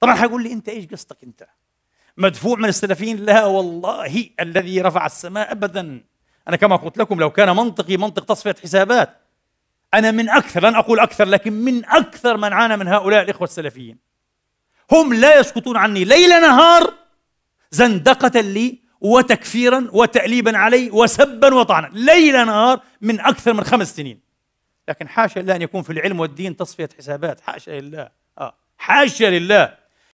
طبعا حيقول لي انت ايش قصتك انت مدفوع من السلفيين لا والله الذي رفع السماء ابدا انا كما قلت لكم لو كان منطقي منطق تصفيه حسابات انا من اكثر لن اقول اكثر لكن من اكثر من عانى من هؤلاء الاخوه السلفيين هم لا يسكتون عني ليل نهار زندقه لي وتكفيرا وتأليبا علي وسبا وطعنا ليل نهار من أكثر من خمس سنين لكن حاشا لله أن يكون في العلم والدين تصفية حسابات حاشا لله آه. حاشا لله